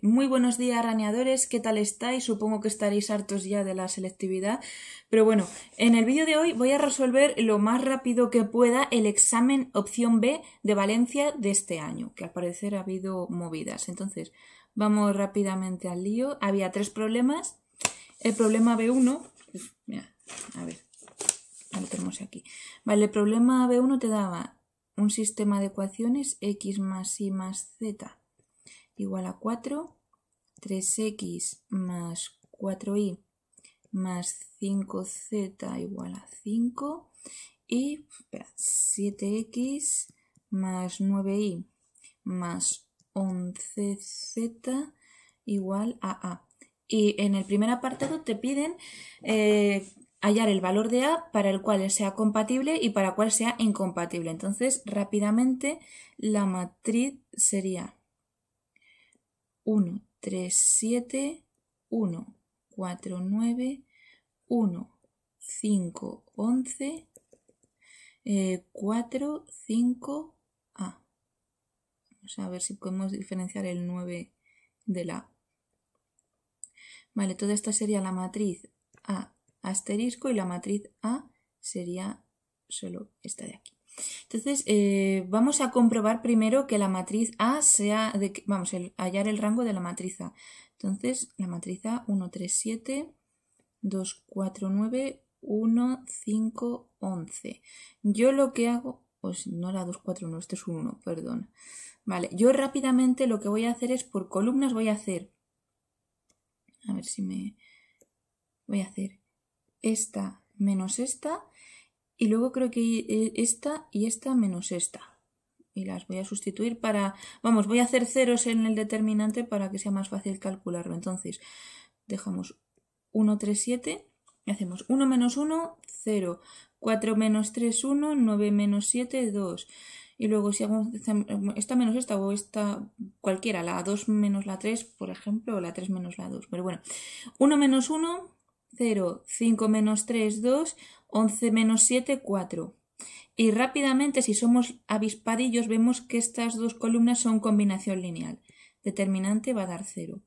Muy buenos días, rañadores. ¿Qué tal estáis? Supongo que estaréis hartos ya de la selectividad. Pero bueno, en el vídeo de hoy voy a resolver lo más rápido que pueda el examen opción B de Valencia de este año, que al parecer ha habido movidas. Entonces, vamos rápidamente al lío. Había tres problemas. El problema B1, pues, mira, a ver, lo tenemos aquí. Vale, el problema B1 te daba un sistema de ecuaciones x más y más z igual a 4, 3x más 4y más 5z igual a 5 y 7x más 9y más 11z igual a a. Y en el primer apartado te piden eh, hallar el valor de a para el cual sea compatible y para el cual sea incompatible. Entonces, rápidamente, la matriz sería 1, 3, 7, 1, 4, 9, 1, 5, 11, 4, 5, A. Vamos a ver si podemos diferenciar el 9 de la Vale, toda esta sería la matriz A asterisco y la matriz A sería solo esta de aquí. Entonces, eh, vamos a comprobar primero que la matriz A sea, de, vamos, el, hallar el rango de la matriz A. Entonces, la matriz A, 1, 3, 7, 2, 4, 9, 1, 5, 11. Yo lo que hago, pues no la 2, 4, 1, este es un 1, perdón. Vale, yo rápidamente lo que voy a hacer es, por columnas voy a hacer, a ver si me, voy a hacer esta menos esta, y luego creo que e, esta y esta menos esta. Y las voy a sustituir para... Vamos, voy a hacer ceros en el determinante para que sea más fácil calcularlo. Entonces, dejamos 1, 3, 7. Y hacemos 1 menos 1, 0. 4 menos 3, 1. 9 menos 7, 2. Y luego si hago esta menos esta o esta cualquiera, la 2 menos la 3, por ejemplo, o la 3 menos la 2. Pero bueno, 1 menos 1, 0, 5 menos 3, 2, 11 menos 7, 4. Y rápidamente, si somos avispadillos, vemos que estas dos columnas son combinación lineal. Determinante va a dar 0.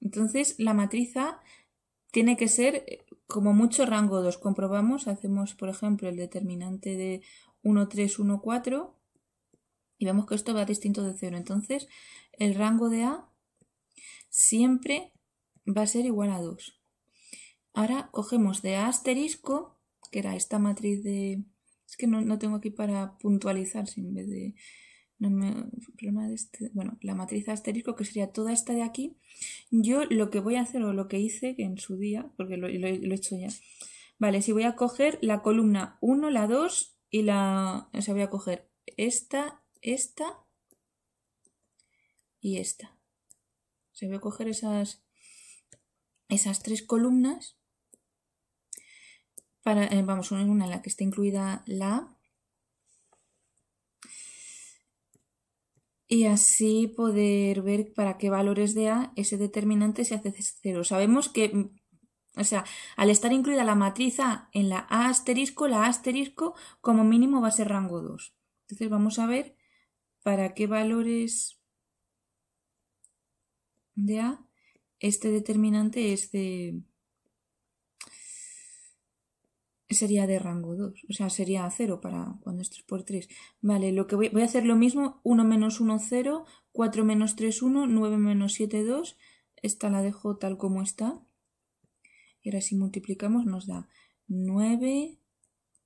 Entonces, la matriz A tiene que ser eh, como mucho rango 2. Comprobamos, hacemos, por ejemplo, el determinante de 1, 3, 1, 4 y vemos que esto va distinto de 0. Entonces, el rango de A siempre va a ser igual a 2. Ahora cogemos de asterisco, que era esta matriz de... Es que no, tengo aquí para puntualizar, si en vez de... Este, bueno, la matriz asterisco, que sería toda esta de aquí. Yo lo que voy a hacer, o lo que hice en su día, porque lo, he hecho ya. Vale, si voy a coger la columna 1, la 2 y la... O sea, voy a coger esta, esta y esta. se voy a coger esas, esas tres columnas eh, vamos, una en la que esté incluida la y así poder ver para qué valores de A ese determinante se hace cero. Sabemos que, mm, o sea, al estar incluida la matriz A en la A asterisco, la A asterisco como mínimo va a ser rango 2. Entonces vamos a ver para qué valores de A este determinante es de sería de rango 2, o sea, sería 0 para cuando es por 3. Vale, lo que voy, voy a hacer lo mismo, 1 menos 1, 0, 4 menos 3, 1, 9 menos 7, 2, esta la dejo tal como está. Y ahora si multiplicamos nos da 9,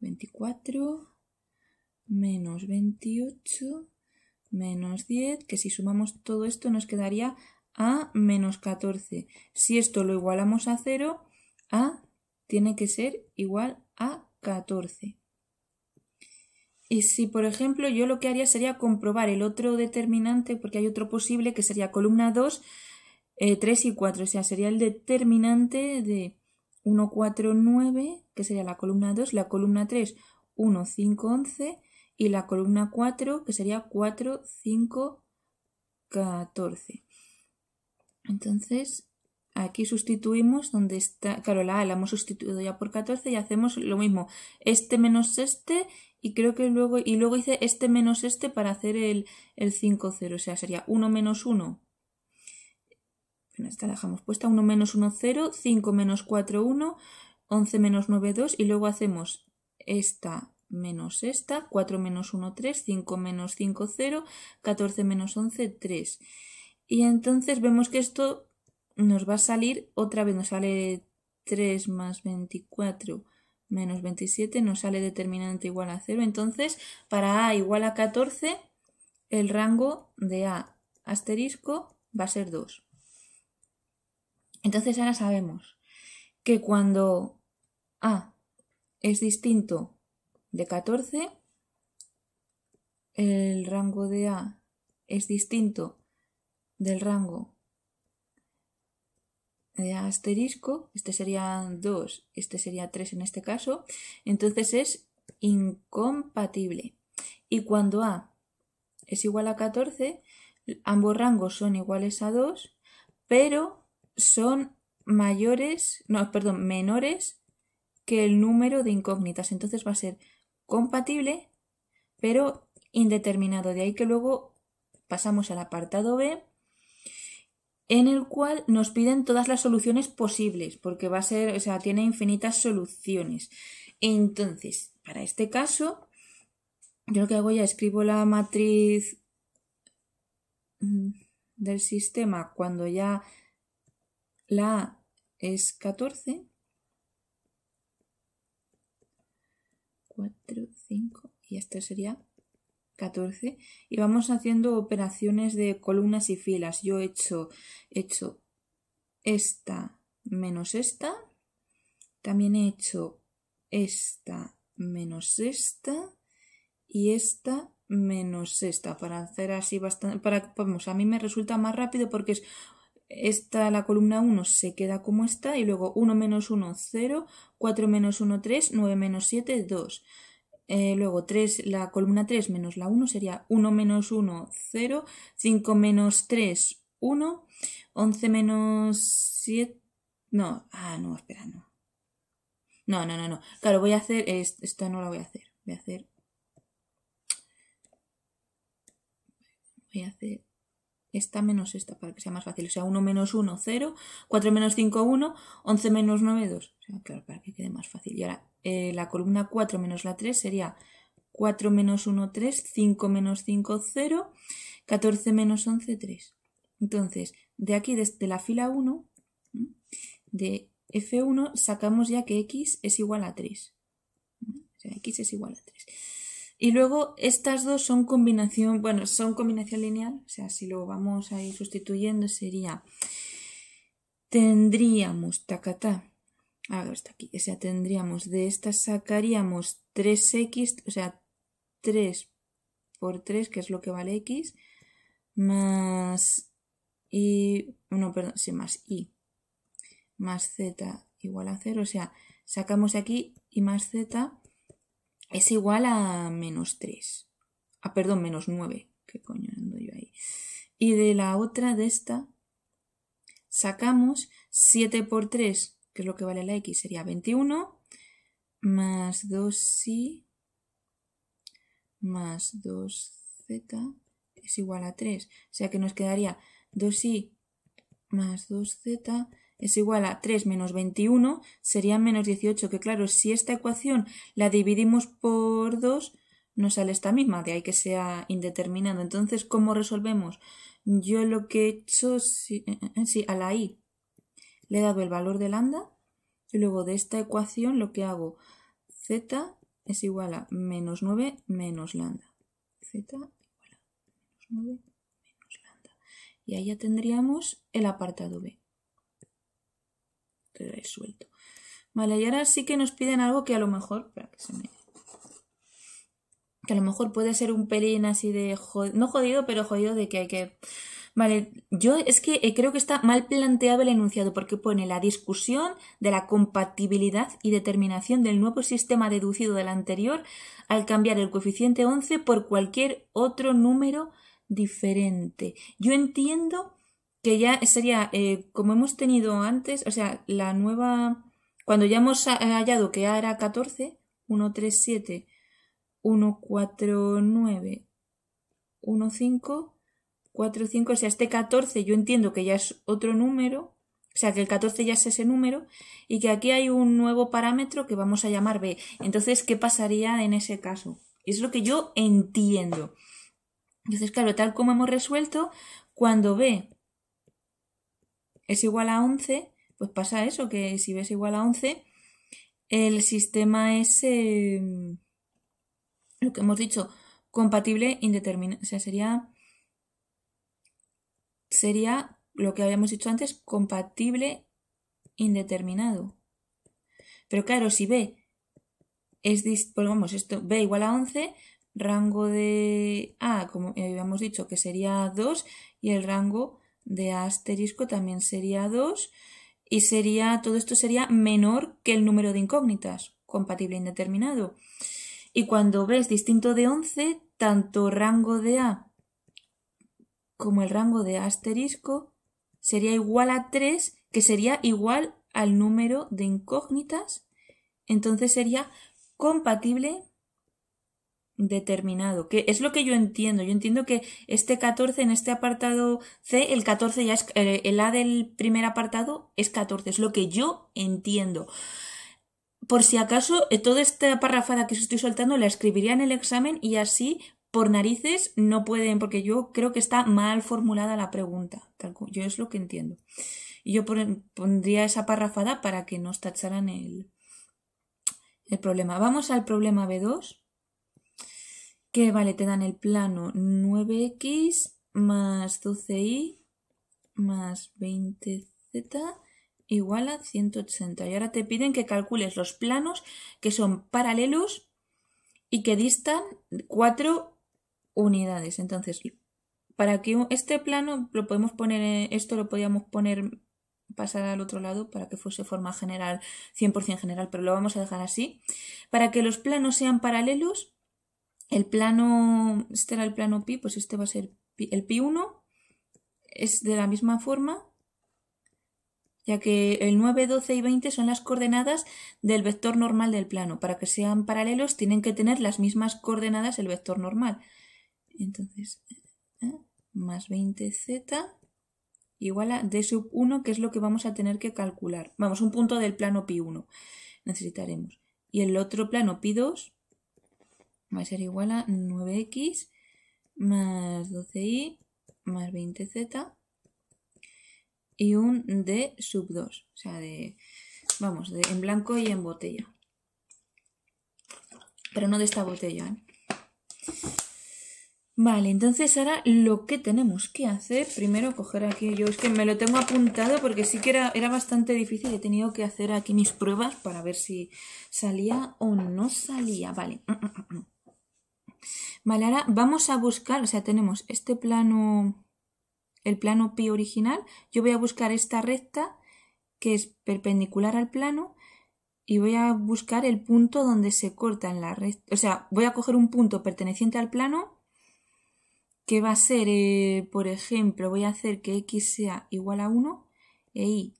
24, menos 28, menos 10, que si sumamos todo esto nos quedaría a menos 14. Si esto lo igualamos a 0, a tiene que ser igual a 14. Y si, por ejemplo, yo lo que haría sería comprobar el otro determinante, porque hay otro posible que sería columna 2, 3 eh, y 4, o sea, sería el determinante de 1, 4, 9, que sería la columna 2, la columna 3, 1, 5, 11, y la columna 4, que sería 4, 5, 14. Entonces, Aquí sustituimos donde está, claro, la A la hemos sustituido ya por 14 y hacemos lo mismo, este menos este y creo que luego, y luego hice este menos este para hacer el, el 5, 0, o sea, sería 1 menos 1, esta la dejamos puesta, 1 menos 1, 0, 5 menos 4, 1, 11 menos 9, 2 y luego hacemos esta menos esta, 4 menos 1, 3, 5 menos 5, 0, 14 menos 11, 3. Y entonces vemos que esto nos va a salir otra vez, nos sale 3 más 24 menos 27, nos sale determinante igual a 0. Entonces, para A igual a 14, el rango de A asterisco va a ser 2. Entonces ahora sabemos que cuando A es distinto de 14, el rango de A es distinto del rango de asterisco, este sería 2, este sería 3 en este caso, entonces es incompatible. Y cuando A es igual a 14, ambos rangos son iguales a 2, pero son mayores, no, perdón, menores que el número de incógnitas. Entonces va a ser compatible, pero indeterminado. De ahí que luego pasamos al apartado B en el cual nos piden todas las soluciones posibles, porque va a ser, o sea, tiene infinitas soluciones. Entonces, para este caso, yo lo que hago ya escribo la matriz mm, del sistema cuando ya la es 14, 4, 5, y esto sería 14 y vamos haciendo operaciones de columnas y filas. Yo he hecho, esta menos esta, también he hecho esta menos esta y esta menos esta para hacer así bastante vamos a mí me resulta más rápido porque esta la columna 1 se queda como está y luego 1 menos 1 0 4 menos 1 3 9 menos 7 2 eh, luego 3, la columna 3 menos la 1 sería 1 menos 1, 0, 5 menos 3, 1, 11 menos 7, no, ah, no, espera, no. No, no, no, no. Claro, voy a hacer, esta no la voy a hacer, voy a hacer, voy a hacer esta menos esta, para que sea más fácil. O sea, 1 menos 1, 0, 4 menos 5, 1, 11 menos 9, 2. O sea, claro, para que quede más fácil. Y ahora, eh, la columna 4 menos la 3 sería 4 menos 1, 3, 5 menos 5, 0, 14 menos 11, 3. Entonces, de aquí, desde la fila 1, de F1, sacamos ya que X es igual a 3. O sea, X es igual a 3. Y luego estas dos son combinación, bueno, son combinación lineal, o sea, si lo vamos a ir sustituyendo sería, tendríamos, tacatá, ver, ah, está aquí, o sea, tendríamos, de estas sacaríamos 3x, o sea, 3 por 3, que es lo que vale x, más y, no, perdón, sí, más y, más z igual a 0, o sea, sacamos aquí y más z es igual a menos 3. Ah, perdón, menos 9. ¿Qué coño ando yo ahí? Y de la otra, de esta, sacamos 7 por 3, que es lo que vale la x, sería 21, más 2y, más 2z, es igual a 3. O sea que nos quedaría 2y más 2z es igual a 3 menos 21, sería menos 18, que claro, si esta ecuación la dividimos por 2, nos sale esta misma, de ahí que sea indeterminado. Entonces, ¿cómo resolvemos? Yo lo que he hecho, eh, eh, eh, sí, a la i le he dado el valor de lambda y luego de esta ecuación lo que hago, z es igual a menos 9 menos lambda. z igual a menos 9 menos lambda. Y ahí ya tendríamos el apartado b. Vale, y ahora sí que nos piden algo que a lo mejor... que, a lo mejor puede ser un pelín así de... No jodido, pero jodido de que hay que... Vale, yo es que eh, creo que está mal planteado el enunciado porque pone la discusión de la compatibilidad y determinación del nuevo sistema deducido del anterior al cambiar el coeficiente 11 por cualquier otro número diferente. Yo entiendo que ya sería eh, como hemos tenido antes, o sea, la nueva, cuando ya hemos hallado que A era 14, 137, 149, 15, 45, o sea, este 14 yo entiendo que ya es otro número, o sea, que el 14 ya es ese número y que aquí hay un nuevo parámetro que vamos a llamar B. Entonces, ¿qué pasaría en ese caso? Es lo que yo entiendo. Entonces, claro, tal como hemos resuelto, cuando B es igual a 11, pues pasa eso, que si b es igual a 11, el sistema es em, lo que hemos dicho, compatible indeterminado. O sea, sería, sería lo que habíamos dicho antes, compatible indeterminado. Pero claro, si B es, pues vamos, esto, B igual a 11, rango de A, como habíamos dicho, que sería 2, y el rango de asterisco también sería 2 y sería, todo esto sería menor que el número de incógnitas, compatible e indeterminado. Y cuando ves distinto de 11, tanto rango de A como el rango de asterisco sería igual a 3, que sería igual al número de incógnitas, entonces sería compatible determinado, que es lo que yo entiendo. Yo entiendo que este 14, en este apartado C, el 14 ya es, eh, el A del primer apartado es 14, es lo que yo entiendo. Por si acaso, eh, toda esta parrafada que os estoy soltando la escribiría en el examen y así, por narices, no pueden, porque yo creo que está mal formulada la pregunta. Yo es lo que entiendo. Y yo pondría esa parrafada para que nos tacharan el, el problema. Vamos al problema B2 que vale, te dan el plano 9x más 12y más 20z igual a 180. Y ahora te piden que calcules los planos que son paralelos y que distan 4 unidades. Entonces, para que este plano lo podemos poner, eh, esto lo podíamos poner, pasar al otro lado para que fuese forma general, 100% general, pero lo vamos a dejar así. Para que los planos sean paralelos, el plano, este era el plano pi, pues este va a ser el pi 1, es de la misma forma, ya que el 9, 12 y 20 son las coordenadas del vector normal del plano. Para que sean paralelos tienen que tener las mismas coordenadas el vector normal. Entonces, ¿eh? más 20z igual a d sub 1, que es lo que vamos a tener que calcular. Vamos, un punto del plano pi 1 necesitaremos. Y el otro plano pi 2 va a ser igual a 9x más 12y más 20z y un d sub 2, o sea, de, vamos, de, en blanco y en botella. Pero no de esta botella. ¿eh? Vale, entonces ahora lo que tenemos que hacer, primero coger aquí, yo es que me lo tengo apuntado porque sí que era, era bastante difícil, he tenido que hacer aquí mis pruebas para ver si salía o no salía, vale. Mm, mm, mm, Vale, ahora vamos a buscar, o sea, tenemos este plano, el plano pi original. Yo voy a buscar esta recta que es perpendicular al plano y voy a buscar el punto donde se corta en la recta. O sea, voy a coger un punto perteneciente al plano que va a ser, eh, por ejemplo, voy a hacer que x sea igual a 1 e y.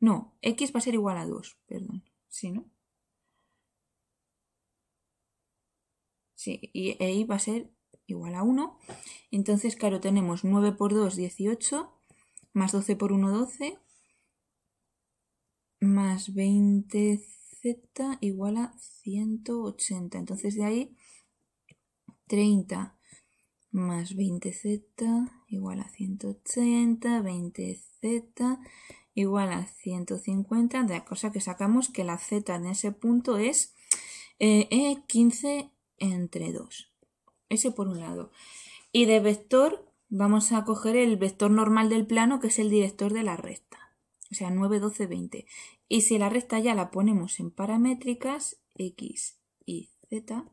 No, x va a ser igual a 2, perdón. Sí, ¿no? y e va a ser igual a 1. Entonces, claro, tenemos 9 por 2, 18, más 12 por 1, 12, más 20z igual a 180. Entonces de ahí 30 más 20z igual a 180, 20z igual a 150, de la cosa que sacamos que la z en ese punto es eh, e15 entre 2. Ese por un lado. Y de vector vamos a coger el vector normal del plano, que es el director de la recta. O sea, 9, 12, 20. Y si la recta ya la ponemos en paramétricas, x y z,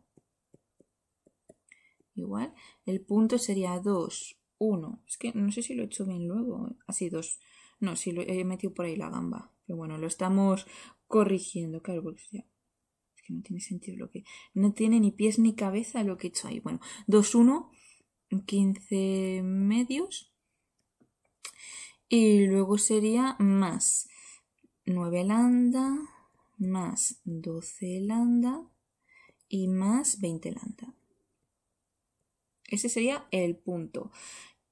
igual, el punto sería 2, 1. Es que no sé si lo he hecho bien luego. ¿eh? Así, ah, 2. No, si lo he metido por ahí la gamba. Pero bueno, lo estamos corrigiendo, claro, porque ya que no tiene sentido lo que. No tiene ni pies ni cabeza lo que he hecho ahí. Bueno, 2-1, 15 medios. Y luego sería más 9 lambda, más 12 lambda y más 20 lambda. Ese sería el punto.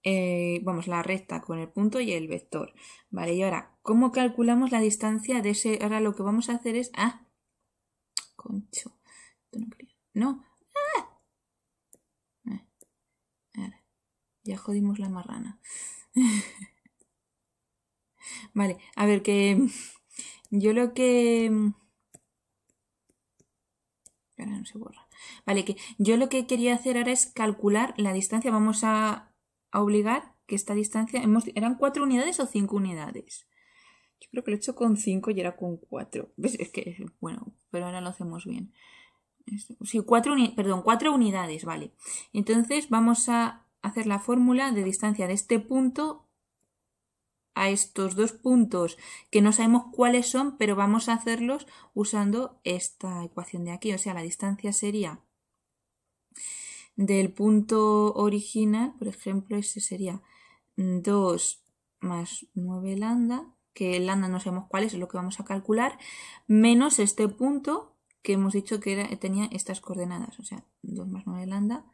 Eh, vamos, la recta con el punto y el vector. Vale, y ahora, ¿cómo calculamos la distancia de ese? Ahora lo que vamos a hacer es. Ah, Concho. no ¡No! Ah. Eh. Ya jodimos la marrana. vale, a ver, que. Mm, yo lo que. Mm, ahora no se borra. Vale, que yo lo que quería hacer ahora es calcular la distancia. Vamos a, obligar que esta distancia. ¿Eran cuatro unidades o cinco unidades? Yo creo que lo he hecho con 5 y era con 4. Es que, bueno, pero ahora lo hacemos bien. Sí, perdón, 4 unidades, vale. Entonces vamos a hacer la fórmula de distancia de este punto a estos dos puntos que no sabemos cuáles son, pero vamos a hacerlos usando esta ecuación de aquí. O sea, la distancia sería del punto original, por ejemplo, ese sería 2 más 9 lambda que el lambda no sabemos cuál es, es lo que vamos a calcular, menos este punto que hemos dicho que tenía estas coordenadas, o sea, 2 más 9 lambda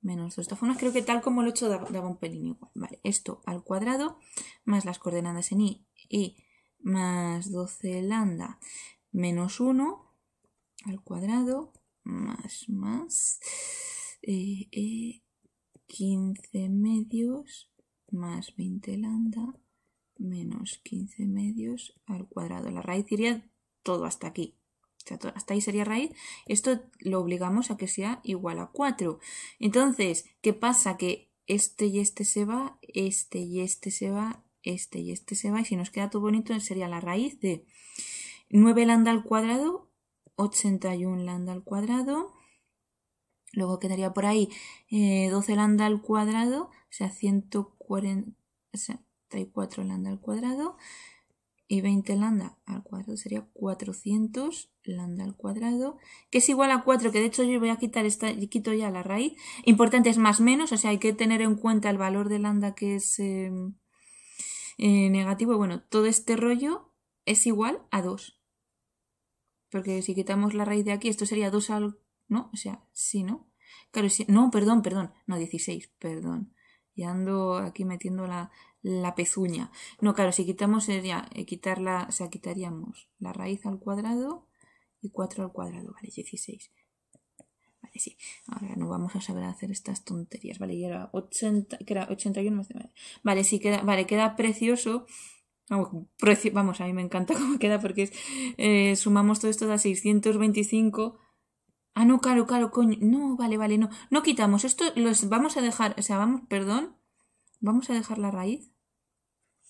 menos 2. De esta forma creo que tal como lo he hecho daba, un pelín igual. Vale, esto al cuadrado más las coordenadas en y, y más 12 lambda menos 1 al cuadrado más más 15 eh, eh, medios más 20 lambda menos 15 medios al cuadrado. La raíz iría todo hasta aquí. hasta ahí sería raíz. Esto lo obligamos a que sea igual a 4. Entonces, ¿qué pasa? Que este y este se va, este y este se va, este y este se va. Y si nos queda todo bonito, sería la raíz de 9 lambda al cuadrado, 81 lambda al cuadrado. Luego quedaría por ahí 12 eh, lambda al cuadrado, o sea, 140... 34 lambda al cuadrado y 20 lambda al cuadrado sería 400 lambda al cuadrado, que es igual a 4, que de hecho yo voy a quitar esta, quito ya la raíz. Importante es más menos, o sea, hay que tener en cuenta el valor de lambda que es em, eh, negativo. bueno, todo este rollo es igual a 2. Porque si quitamos la raíz de aquí, esto sería 2 al... ¿No? O sea, si ¿no? Claro, si no, perdón, perdón. No, 16, perdón. Y ando aquí metiendo la, la pezuña. No, claro, si quitamos sería eh, quitarla, o quitaríamos la raíz al cuadrado y 4 al cuadrado, vale, 16. Vale, sí. Ahora no vamos a saber hacer estas tonterías, vale, y era 80, que era 81 más de Vale, sí queda, vale, queda precioso. Oh, vamos, a mí me encanta cómo queda porque es, eh, sumamos todo esto a 625 Ah, no, claro, claro, coño. No, vale, vale, no. No quitamos. Esto los vamos a dejar. O sea, vamos, perdón vamos a dejar la raíz,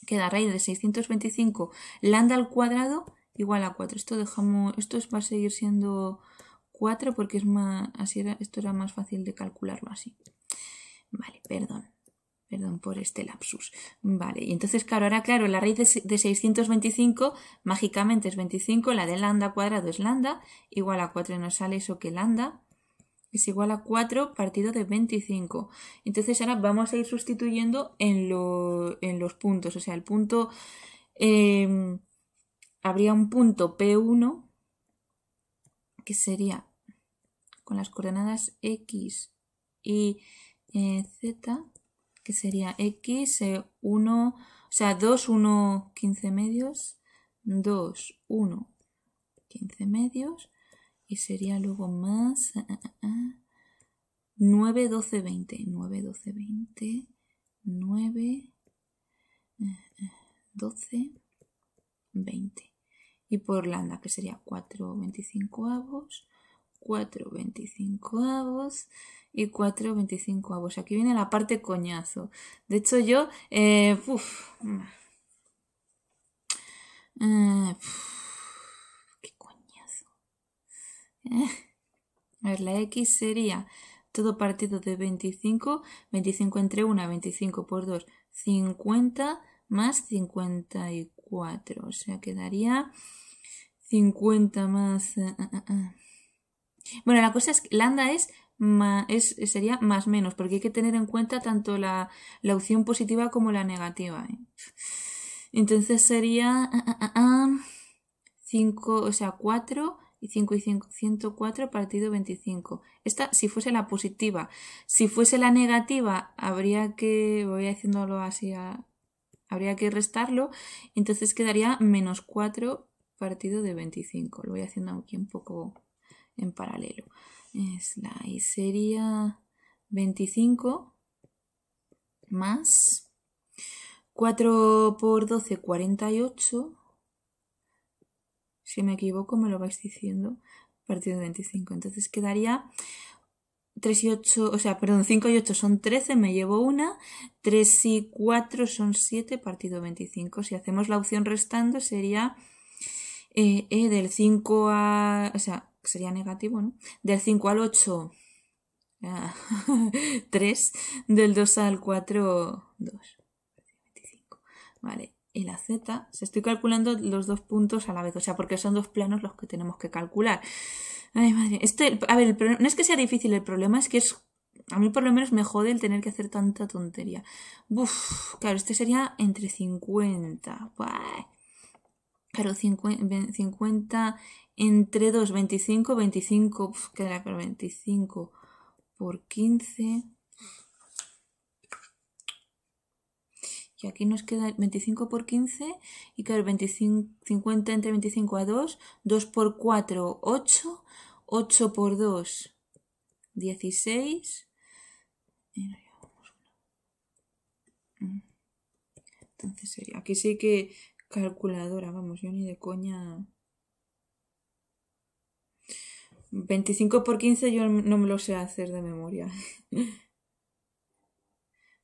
queda raíz de 625 lambda al cuadrado igual a 4. Esto dejamos, esto va a seguir siendo 4 porque es más, así esto era más fácil de calcularlo así. Vale, perdón. Perdón por este lapsus. Vale, y entonces, claro, ahora claro, la raíz de, 625 mágicamente es 25, la de lambda cuadrado es lambda, igual a 4 y nos sale eso que lambda es igual a 4 partido de 25. Entonces ahora vamos a ir sustituyendo en, los puntos. O sea, el punto... Em, habría un punto P1 que sería con las coordenadas X y eh, Z, que sería X, 1, e o sea, 2, 1, 15 medios, 2, 1, 15 medios, y sería luego más 9, 12, 20. 9, 12, 20. 9, 12, 20. Y por lambda, que sería 4 25 avos, 4 25 avos y 4 25 avos. Aquí viene la parte coñazo. De hecho, yo... Eh, mm, ah, A ver, la X sería todo partido de 25, 25 entre 1, 25 por 2, 50 más 54. O sea, quedaría 50 más... Eh, eh, eh, bueno, la cosa es que lambda es, sería más menos, porque hay que tener en cuenta tanto la, opción positiva como la negativa. Entonces sería 5, o sea, 4 y 5 y 5, 104 partido 25. Esta, si fuese la positiva, si fuese la negativa, habría que, voy haciéndolo así, habría que restarlo, entonces quedaría menos 4 partido de 25. Lo voy haciendo aquí un poco en paralelo. Es y sería 25 más 4 por 12, 48 si me equivoco, me lo vais diciendo. Partido 25. Entonces quedaría 3 y 8, o sea, perdón, 5 y 8 son 13, me llevo una. 3 y 4 son 7, partido 25. Si hacemos la opción restando sería eh, eh, del 5 a... O sea, sería negativo, ¿no? Del 5 al 8, 3. Ah, del 2 al 4, 2. 25. Vale y la Z, se estoy calculando los dos puntos a la vez, o sea, porque son dos planos los que tenemos que calcular. Ay, madre, este, a ver, no es que sea difícil, el problema es que es, a mí por lo menos me jode el tener que hacer tanta tontería. Uf, claro, este sería entre 50, Claro, 50, entre 2, 25, 25, uf, quedará 25 por 15. y aquí nos queda 25 por 15 y claro, 25, 50 entre 25 a 2, 2 por 4, 8, 8 por 2, 16. Mm. Entonces sería, aquí sí que calculadora, vamos, yo ni de coña. 25 por 15 yo no me lo sé hacer de memoria.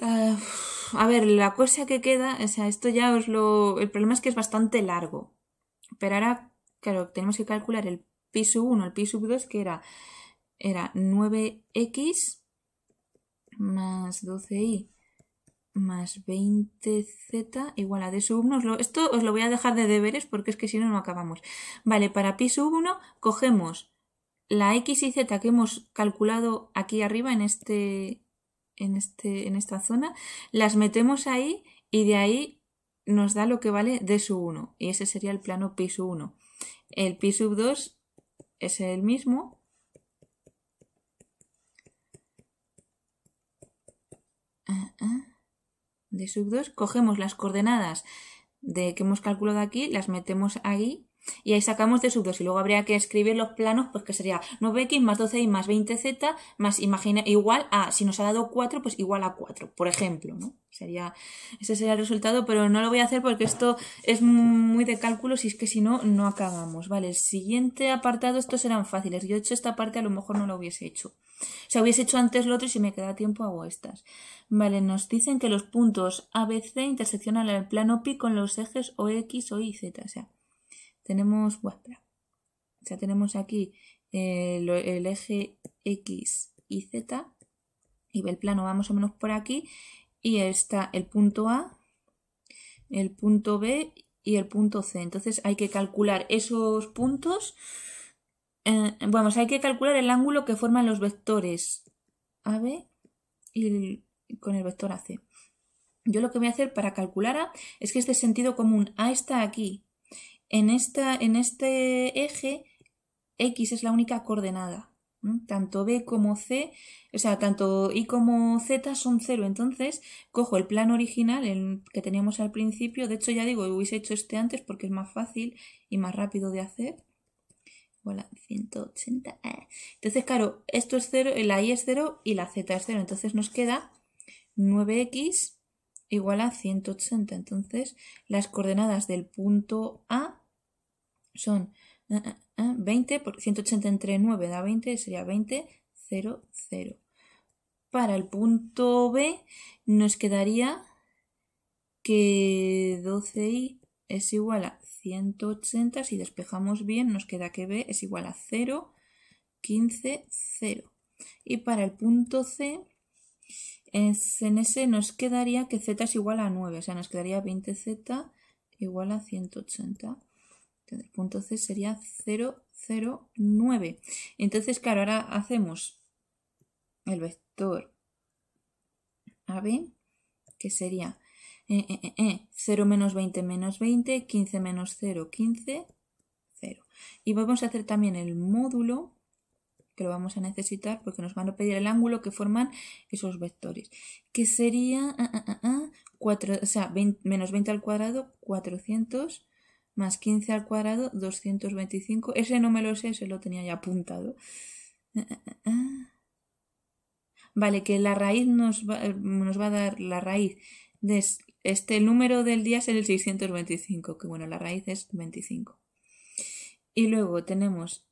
Ah, a ver, la cosa que queda, o sea, esto ya os lo... El problema es que es bastante largo. Pero ahora, claro, tenemos que calcular el sub 1, el sub 2, que era, era 9x más 12y más 20z igual a d sub 1. Esto os lo voy a dejar de deberes porque es que si no, no acabamos. Vale, para pi sub 1 cogemos la x y z que hemos calculado aquí arriba en este, este, en, esta zona, las metemos ahí y de ahí nos da lo que vale d su 1 y ese sería el plano pi sub 1. El pi sub 2 es el mismo. Ah, ah. De sub 2 cogemos las coordenadas de que hemos calculado aquí, las metemos ahí y ahí sacamos de sub 2 y luego habría que escribir los planos, pues que sería 9x más 12y más 20z más imagina igual a, si nos ha dado 4, pues igual a 4, por ejemplo, ¿no? Sería, ese sería el resultado, pero no lo voy a hacer porque esto es muy de cálculo si es que si no, no acabamos. Vale, el siguiente apartado, estos serán fáciles. Yo he hecho esta parte, a lo mejor no lo hubiese hecho. Si hubiese hecho antes lo otro y si me queda tiempo hago estas. Vale, nos dicen que los puntos ABC interseccionan el plano pi con los ejes OX, O y Z. O sea, tenemos, bueno, tenemos aquí eh, el, eje X y Z y el plano va más o menos por aquí y está el punto A, el punto B y el punto C. Entonces hay que calcular esos puntos. Eh, bueno, hay que calcular el ángulo que forman los vectores AB y con el vector AC. Yo lo que voy a hacer para calcular A es que este sentido común A está aquí en, esta, en este eje, X es la única coordenada. Tanto B como C, o sea, tanto Y como Z son cero. Entonces, cojo el plano original el que teníamos al principio. De hecho, ya digo, hubiese hecho este antes porque es más fácil y más rápido de hacer. a 180. Entonces, claro, esto es cero, la Y es 0 y la Z es cero. Entonces nos queda 9X igual a 180. Entonces, las coordenadas del punto A son 20 por 180 entre 9 da 20, sería 20, 0, 0. Para el punto B nos quedaría que 12i es igual a 180, si despejamos bien nos queda que b es igual a 0, 15, 0. Y para el punto C, en ese nos quedaría que z es igual a 9, o sea, nos quedaría 20z igual a 180. El punto C sería 0, 9. Entonces, claro, ahora hacemos el vector AB, que sería 0 eh, eh, eh, menos 20 menos 20, 15 menos 0, 15, 0. Y vamos a hacer también el módulo, que lo vamos a necesitar porque nos van a pedir el ángulo que forman esos vectores, que sería 4, ah, ah, ah, menos 20 al cuadrado, 400 más 15 al cuadrado, 225. Ese no me lo sé, se lo tenía ya apuntado. Ah, ah, ah, vale, que la raíz eh, nos va, a dar la raíz de este número del día ser el 625, que bueno, la raíz es 25. Y luego tenemos,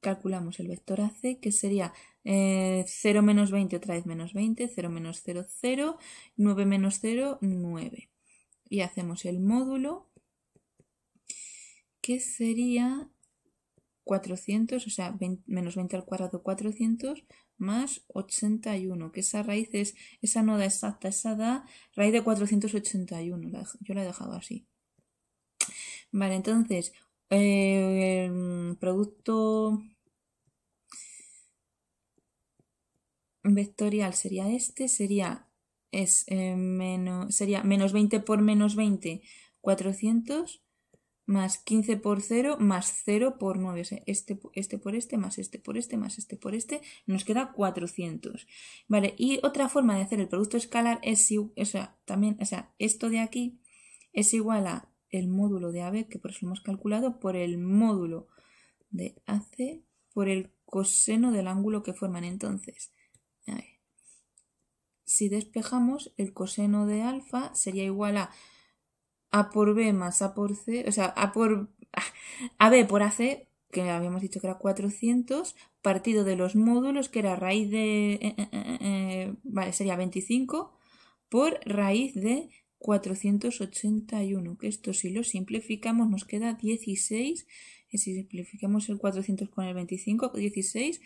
calculamos el vector AC, que sería 0 eh, menos 20, otra vez menos 20, 0 menos 0, 0, 9 menos 0, 9. Y hacemos el módulo que sería 400, o sea, menos 20 al cuadrado 400 más 81, que esa raíz es, esa no da exacta, esa da raíz de 481, yo la he dejado así. Vale, entonces, eh, producto vectorial sería este, sería, es, eh, sería menos 20 por menos 20, 400 más 15 por 0 más 0 por 9. este, este por este, más este por este, más este por este, nos queda 400. Vale, y otra forma de hacer el producto escalar es, o sea, también, o sea, esto de aquí es igual a el módulo de AB, que por eso hemos calculado, por el módulo de AC, por el coseno del ángulo que forman. Entonces, si despejamos, el coseno de alfa sería igual a a por B más A por C, o sea, A por ah, A B por A C, que habíamos dicho que era 400, partido de los módulos, que era raíz de... Eh, eh, eh, vale, sería 25 por raíz de 481, que esto si lo simplificamos nos queda 16, si simplificamos el 400 con el 25, 16,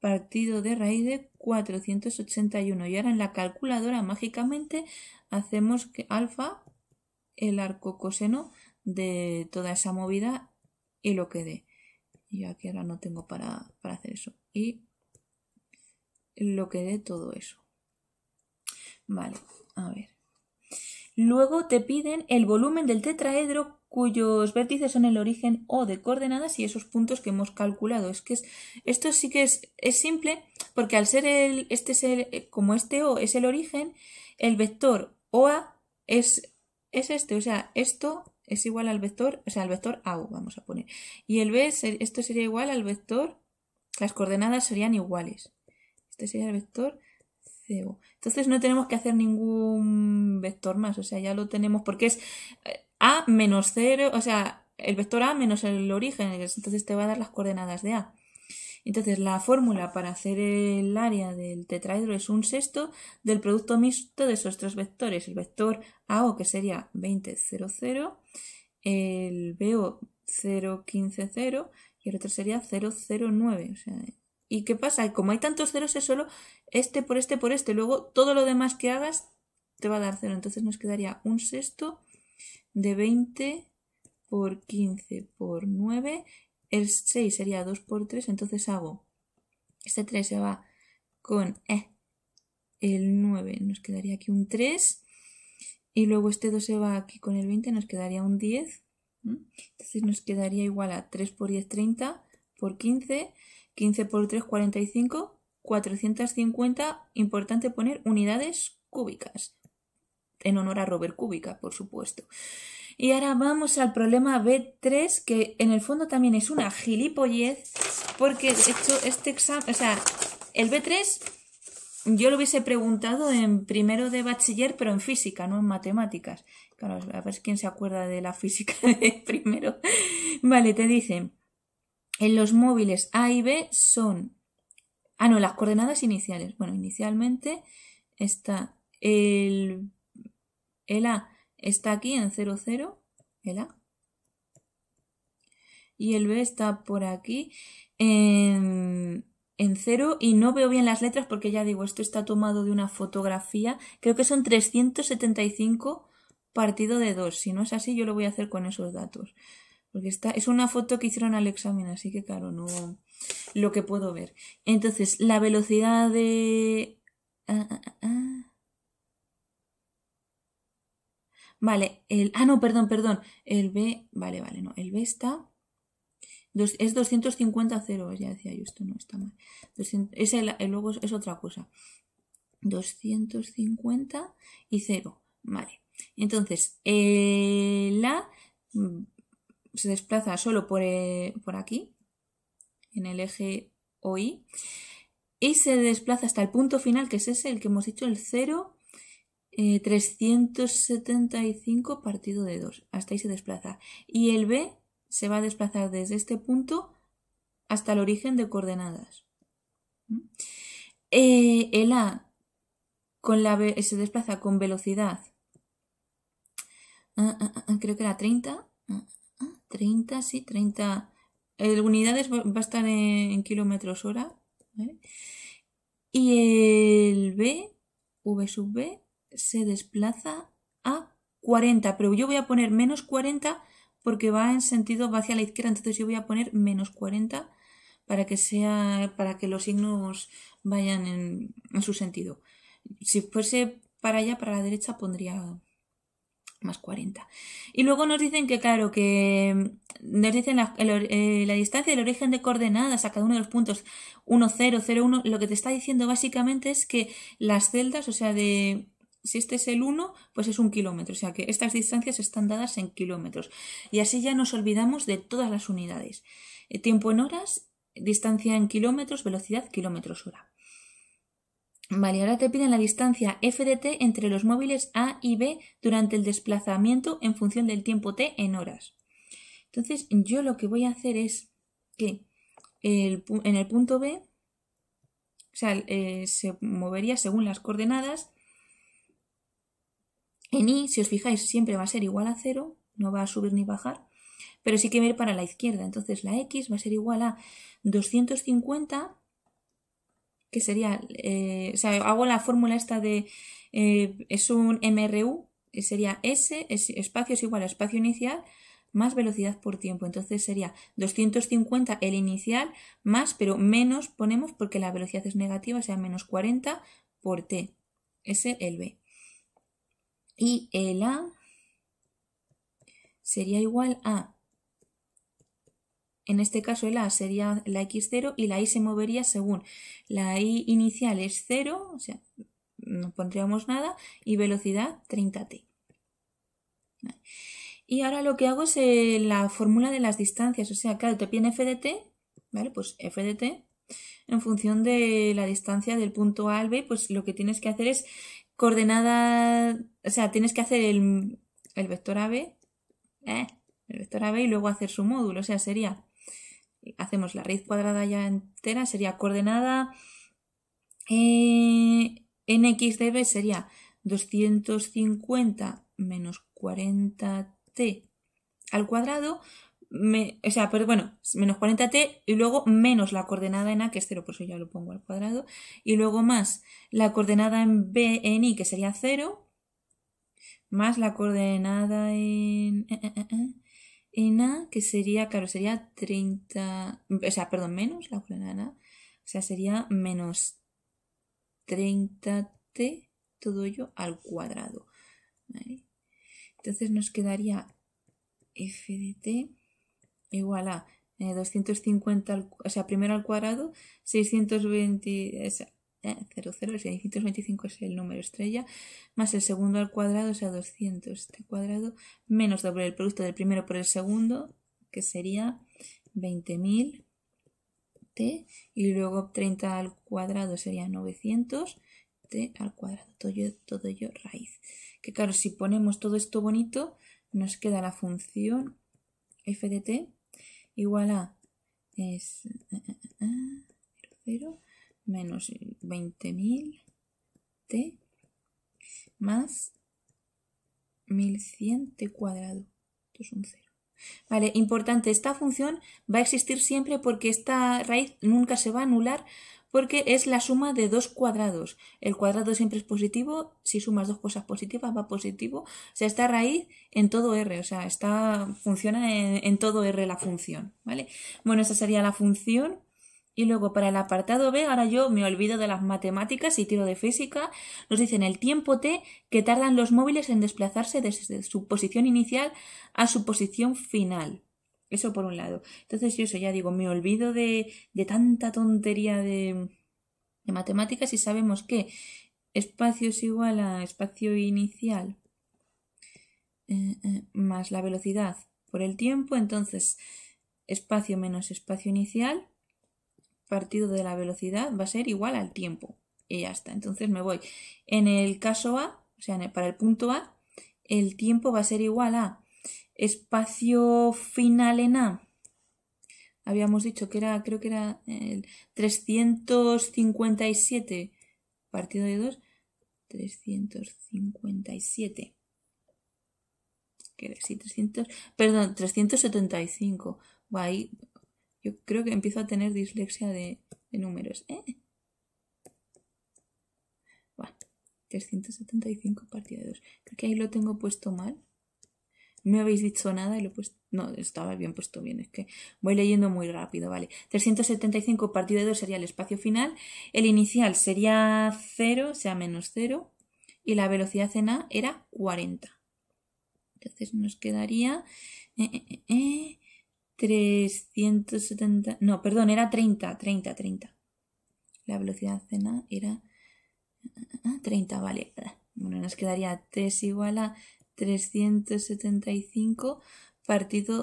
partido de raíz de 481. Y ahora en la calculadora mágicamente hacemos que alfa el arco coseno de toda esa movida y lo que dé. Yo aquí ahora no tengo para, hacer eso. Y lo que dé todo eso. Vale, a ver. Luego te piden el volumen del tetraedro cuyos vértices son el origen O de coordenadas y esos puntos que hemos calculado. Es que esto sí que es, es, simple porque al ser este como este O es el origen, el vector OA es es este, o sea, esto es igual al vector, o sea, al vector a vamos a poner. Y el B, esto sería igual al vector, las coordenadas serían iguales. Este sería el vector CO. Entonces no tenemos que hacer ningún vector más, o sea, ya lo tenemos porque es eh, A menos 0, o sea, el vector A menos el origen, entonces te va a dar las coordenadas de A. Entonces, la fórmula para hacer el área del tetraedro es un sexto del producto mixto de esos tres vectores. El vector AO, que sería 20, 0, 0, el BO, 0, 15, 0, y el otro sería 0, 0, 9. ¿Y qué pasa? Como hay tantos ceros, es solo este por este por este. Luego, todo lo demás que hagas te va a dar 0. Entonces, nos quedaría un sexto de 20 por 15 por 9 el 6 sería 2 por 3, entonces hago, este 3 se va con eh, el 9, nos quedaría aquí un 3, y luego este 2 se va aquí con el 20, nos quedaría un 10, entonces nos quedaría igual a 3 por 10, 30, por 15, 15 por 3, 45, 450, importante poner unidades cúbicas, en honor a Robert Cúbica, por supuesto. Y ahora vamos al problema B3, que en el fondo también es una gilipollez, porque de hecho este examen, o sea, el B3 yo lo hubiese preguntado en primero de bachiller, pero en física, no en matemáticas. a ver quién se acuerda de la física de primero. Vale, te dicen, en los móviles A y B son... Ah, no, las coordenadas iniciales. Bueno, inicialmente está el, el A está aquí en 0,0 Y el B está por aquí en, 0 y no veo bien las letras porque ya digo, esto está tomado de una fotografía. Creo que son 375 partido de 2. Si no es así, yo lo voy a hacer con esos datos. Porque es una foto que hicieron al examen, así que claro, no lo que puedo ver. Entonces, la velocidad de... Ah, ah, ah, Vale, el... Ah, no, perdón, perdón. El B... Vale, vale, no. El B está... es 250 ceros, ya decía yo, esto no está mal. 200, es es, otra cosa. 250 y 0. Vale. Entonces, el A mm, se desplaza solo por, eh, por aquí, en el eje OI, y se desplaza hasta el punto final, que es ese, el que hemos dicho, el 0, 375 eh, partido de 2. Hasta ahí se desplaza. Y el B se va a desplazar desde este punto hasta el origen de coordenadas. Eh, el A con la se desplaza con velocidad. Ah, ah, ah, creo que era 30. 30, sí, 30 unidades va, a estar en, kilómetros hora. Y el B, V sub B, se desplaza a 40, pero yo voy a poner menos 40 porque va en sentido, va hacia la izquierda, entonces yo voy a poner menos 40 para que sea, para que los signos vayan en, su sentido. Si fuese para allá, para la derecha, pondría más 40. Y luego nos dicen que, claro, que mm, nos dicen la, eh, la distancia del origen de coordenadas a cada uno de los puntos 1, 0, 0, 1. Lo que te está diciendo básicamente es que las celdas, o sea, de si este es el 1, pues es un kilómetro. O sea que estas distancias están dadas en kilómetros. Y así ya nos olvidamos de todas las unidades. Eh, tiempo en horas, distancia en kilómetros, velocidad kilómetros hora. Vale, ahora te piden la distancia f de t entre los móviles A y B durante el desplazamiento en función del tiempo t en horas. Entonces, yo lo que voy a hacer es que en el punto B, o sea, eh, se movería según las coordenadas en i, si os fijáis, siempre va a ser igual a 0, no va a subir ni bajar, pero sí que va a ir para la izquierda. Entonces la x va a ser igual a 250, que sería, eh, o sea, hago la fórmula esta de, eh, es un MRU, que sería S, espacio es igual a espacio inicial, más velocidad por tiempo. Entonces sería 250 el inicial más, pero menos ponemos porque la velocidad es negativa, o sea, menos 40 por t. s el B. Y el A sería igual a, en este caso el A sería la X0 y la Y se movería según la i inicial es 0, o sea, no pondríamos nada, y velocidad 30t. Y ahora lo que hago es eh, la fórmula de las distancias, o sea, claro, te piden f de t, ¿vale? Pues f de t, en función de la distancia del punto A al B, pues lo que tienes que hacer es coordenada, o sea, tienes que hacer el, vector AB, el vector AB ¿eh? y luego hacer su módulo, o sea, sería, hacemos la raíz cuadrada ya entera, sería coordenada eh, en x de B sería 250 menos 40t al cuadrado o sea, pero bueno, menos 40t y luego menos la coordenada en a, que es 0, por eso ya lo pongo al cuadrado, y luego más la coordenada en b en i, que sería 0, más la coordenada en, eh, eh, eh, en a, que sería, claro, sería 30, o sea, perdón, menos la coordenada en a, o sea, sería menos 30t, todo ello al cuadrado. Entonces nos quedaría f de t igual a 250, eh, o sea, primero al cuadrado, 620, 0, 0, 625 es el número estrella, más el segundo al cuadrado, o sea, 200 al cuadrado, menos doble el producto del primero por el segundo, que sería 20.000 t, y luego 30 al cuadrado sería 900 t al cuadrado, todo yo todo ello raíz. Que claro, si ponemos todo esto bonito, nos queda la función f de t igual a es 0 eh, eh, eh, menos 20.000 t más 1100 cuadrado. Esto es un 0. Vale, importante, esta función va a existir siempre porque esta raíz nunca se va a anular porque es la suma de dos cuadrados. El cuadrado siempre es positivo, si sumas dos cosas positivas va positivo, o sea, está raíz en todo R, o sea, está, funciona en, todo R la función, ¿vale? Bueno, esa sería la función. Y luego para el apartado B, ahora yo me olvido de las matemáticas y tiro de física, nos dicen el tiempo T que tardan los móviles en desplazarse desde su posición inicial a su posición final. Eso por un lado. Entonces yo eso ya digo, me olvido de, tanta tontería de, matemáticas y sabemos que espacio es igual a espacio inicial eh, eh, más la velocidad por el tiempo, entonces espacio menos espacio inicial partido de la velocidad va a ser igual al tiempo. Y ya está. Entonces me voy. En el caso A, o sea, para el punto A, el tiempo va a ser igual a espacio final en A. Habíamos dicho que era, creo que era eh, el 357 partido de 2. 357. sí, 300. Perdón, 375. Va Yo creo que empiezo a tener dislexia de, números. 375 ¿eh? partido de 2. Creo que ahí lo tengo puesto mal. No habéis dicho nada y lo he puesto. No, estaba bien puesto bien, es que voy leyendo muy rápido, vale. 375 partido de 2 sería el espacio final, el inicial sería 0, o sea, menos 0, y la velocidad en A era 40. Entonces nos quedaría 370, eh, eh, eh, no, perdón, era 30, 30, 30. La velocidad en A era 30, ah, ah, ah, vale. Bueno, nos quedaría 3 igual a 375 partido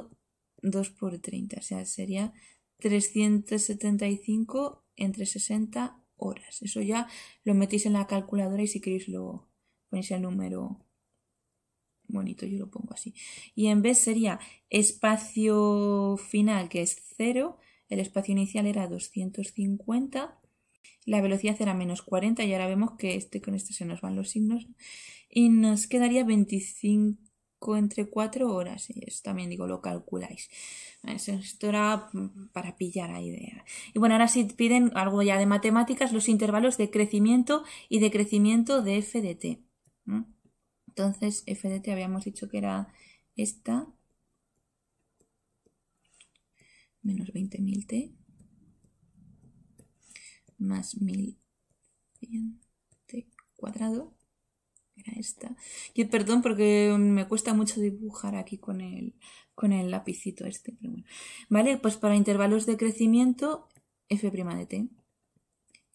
2 por 30. O sea, sería 375 entre 60 horas. Eso ya lo metéis en la calculadora y si queréis lo ponéis el número bonito, yo lo pongo así. Y en vez sería espacio final que es 0, el espacio inicial era 250 la velocidad era menos 40 y ahora vemos que este con esto se nos van los signos. Y nos quedaría 25 entre 4 horas. también digo, lo calculáis. Esto era para pillar la idea. Y bueno, ahora sí piden algo ya de matemáticas, los intervalos de crecimiento y de crecimiento de f de t. Entonces, f de t habíamos dicho que era esta. Menos 20.000 t más 1100 cuadrado. Era esta. Y perdón porque me cuesta mucho dibujar aquí con el, con el lapicito este. Vale, pues para intervalos de crecimiento, f' de t.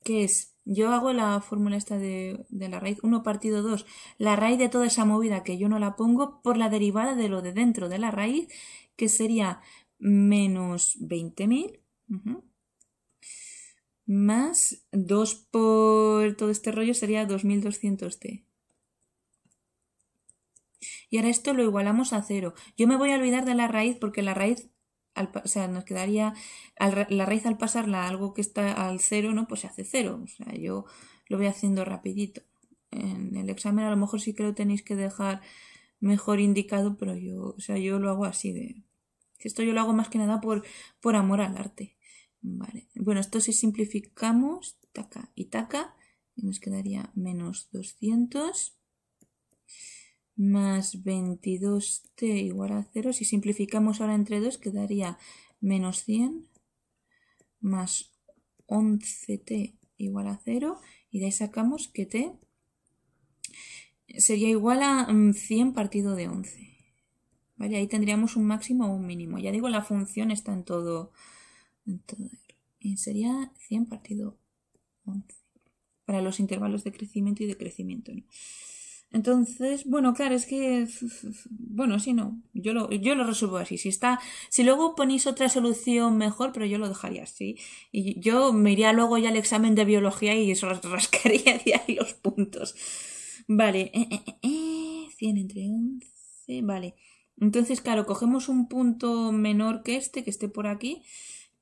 Que es, yo hago la fórmula esta de, la raíz 1 partido 2, la raíz de toda esa movida que yo no la pongo por la derivada de lo de dentro de la raíz, que sería menos 20.000. Uh más 2 por todo este rollo sería 2200t. Y ahora esto lo igualamos a 0. Yo me voy a olvidar de la raíz porque la raíz, al, o sea, nos quedaría la raíz al pasarla a algo que está al 0, ¿no? Pues se hace cero. O sea, yo lo voy haciendo rapidito. En el examen a lo mejor sí que lo tenéis que dejar mejor indicado, pero yo, o sea, yo lo hago así de... Esto yo lo hago más que nada por, por amor al arte. Vale. Bueno, esto si simplificamos, taca y taca, nos quedaría menos 200 más 22t igual a 0. Si simplificamos ahora entre 2 quedaría menos 100 más 11t igual a 0 y de ahí sacamos que t sería igual a 100 mm, partido de 11. Ahí tendríamos un máximo o un mínimo. Ya digo, la función está en todo, entonces eh, Sería 100 partido 11. Para los intervalos de crecimiento y de ¿no? Entonces, bueno, claro, es que. Bueno, si no. Yo lo, yo lo resuelvo así. Si está. Si luego ponéis otra solución mejor, pero yo lo dejaría así. Y yo me iría luego ya al examen de biología y eso rascaría de ahí los puntos. Vale. Eh, 100 eh, eh, entre 11. Vale. Entonces, claro, cogemos un punto menor que este, que esté por aquí.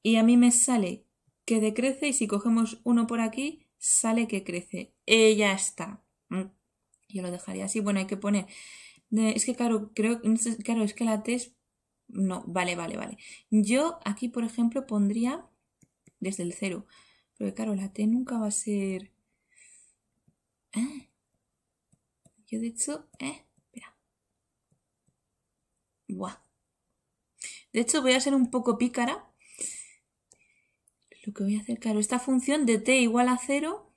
Y a mí me sale que decrece y si cogemos uno por aquí, sale que crece. Ella eh, ya está. Mm. Yo lo dejaría así. Bueno, hay que poner... Es que claro, creo, claro, es que la T es... No, vale, vale, vale. Yo aquí, por ejemplo, pondría desde el cero. Porque claro, la T nunca va a ser... ¿eh? Yo de hecho... ¿eh? Espera. Buah. De hecho, voy a ser un poco pícara lo que voy a hacer, claro, esta función de t igual a 0, o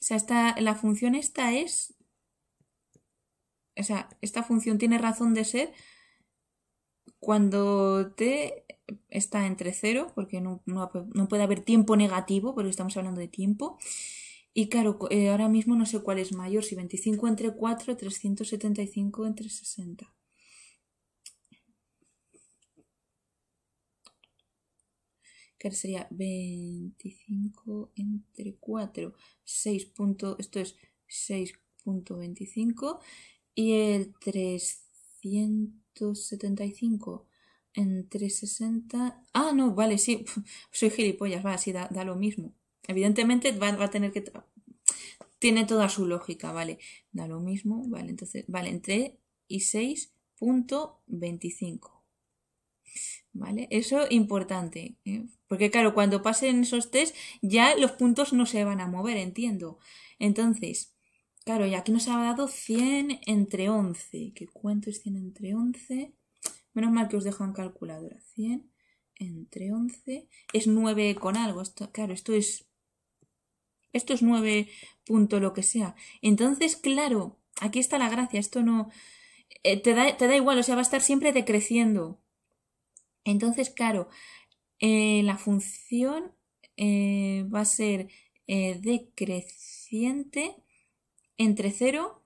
sea, esta, la función esta es, o sea, esta función tiene razón de ser cuando t está entre 0, porque no, puede haber tiempo negativo, porque estamos hablando de tiempo. Y claro, eh, ahora mismo no sé cuál es mayor, si 25 entre 4, 375 entre 60. que sería 25 entre 4, 6 esto es 6.25 y el 375 entre 60 Ah, no, vale, sí, soy gilipollas, va, sí, da, lo mismo. Evidentemente va, va a tener que... Tiene toda su lógica, vale. Da lo mismo, vale, entonces, vale, entre y 6.25. ¿Vale? Eso importante. ¿eh? Porque claro, cuando pasen esos test ya los puntos no se van a mover, entiendo. Entonces, claro, y aquí nos ha dado 100 entre 11. ¿Qué cuánto es 100 entre 11? Menos mal que os dejo en calculadora. 100 entre 11 es 9 con algo. claro, esto es... Esto es 9 punto lo que sea. Entonces, claro, aquí está la gracia. Esto no... Eh, te, da, te da igual, o sea, va a estar siempre decreciendo. Entonces, claro, eh, la función eh, va a ser eh, decreciente entre 0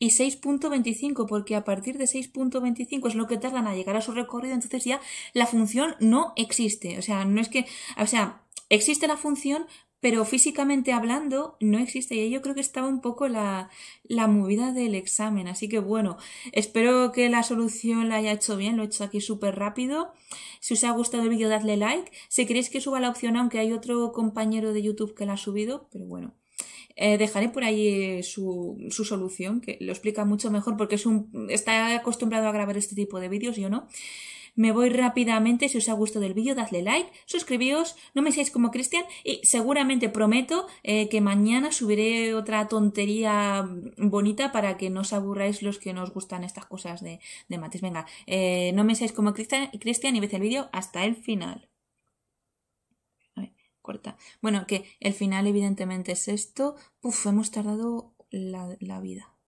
y 6.25, porque a partir de 6.25 es lo que tardan a llegar a su recorrido, entonces ya la función no existe. O sea, no es que, o sea, existe la función, pero físicamente hablando no existe. Y ahí yo creo que estaba un poco la, movida del examen. Así que bueno, espero que la solución la haya hecho bien, lo he hecho aquí súper rápido. Si os ha gustado el vídeo, dadle like. Si queréis que suba la opción, aunque hay otro compañero de YouTube que la ha subido, pero bueno. Eh, dejaré por ahí eh, su, su, solución, que lo explica mucho mejor porque es un, está acostumbrado a grabar este tipo de vídeos, yo no. Me voy rápidamente. Si os ha gustado el vídeo, dadle like, suscribíos, no me seáis como Cristian y seguramente prometo eh, que mañana subiré otra tontería bonita para que no os aburráis los que no gustan estas cosas de, de mates. Venga, eh, no me seáis como Cristian y veis el vídeo hasta el final. A ver, corta. Bueno, que el final evidentemente es esto. Uf, hemos tardado la vida.